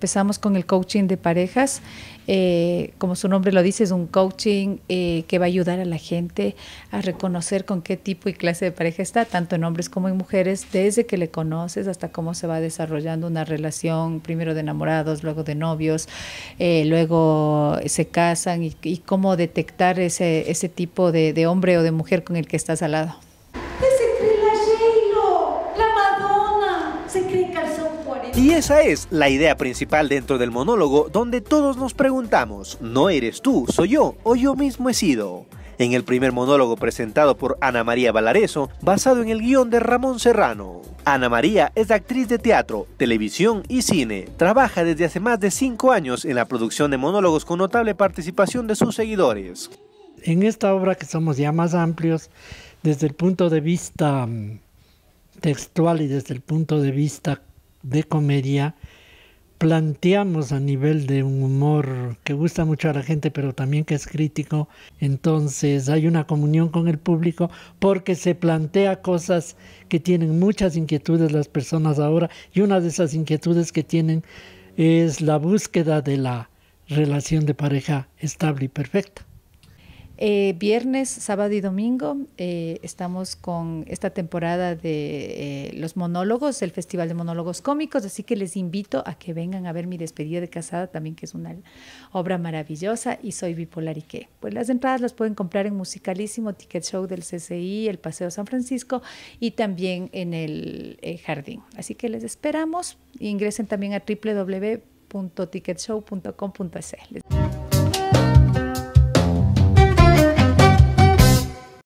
Empezamos con el coaching de parejas. Eh, como su nombre lo dice, es un coaching eh, que va a ayudar a la gente a reconocer con qué tipo y clase de pareja está, tanto en hombres como en mujeres, desde que le conoces hasta cómo se va desarrollando una relación, primero de enamorados, luego de novios, eh, luego se casan y, cómo detectar ese, ese tipo de hombre o de mujer con el que estás al lado. Y esa es la idea principal dentro del monólogo donde todos nos preguntamos, ¿no eres tú, soy yo o yo mismo he sido? En el primer monólogo presentado por Ana María Valareso, basado en el guión de Ramón Serrano. Ana María es actriz de teatro, televisión y cine. Trabaja desde hace más de cinco años en la producción de monólogos con notable participación de sus seguidores. En esta obra que somos ya más amplios, desde el punto de vista mm, textual y desde el punto de vista de comedia, planteamos a nivel de un humor que gusta mucho a la gente, pero también que es crítico, entonces hay una comunión con el público porque se plantea cosas que tienen muchas inquietudes las personas ahora y una de esas inquietudes que tienen es la búsqueda de la relación de pareja estable y perfecta. Eh, viernes, sábado y domingo eh, estamos con esta temporada de eh, los monólogos, el Festival de Monólogos Cómicos, así que les invito a que vengan a ver mi despedida de casada también, que es una obra maravillosa, y soy bipolar y qué. Pues las entradas las pueden comprar en Musicalísimo, Ticket Show del CCI, el Paseo San Francisco y también en el Jardín. Así que les esperamos. Ingresen también a www.ticketshow.com.es.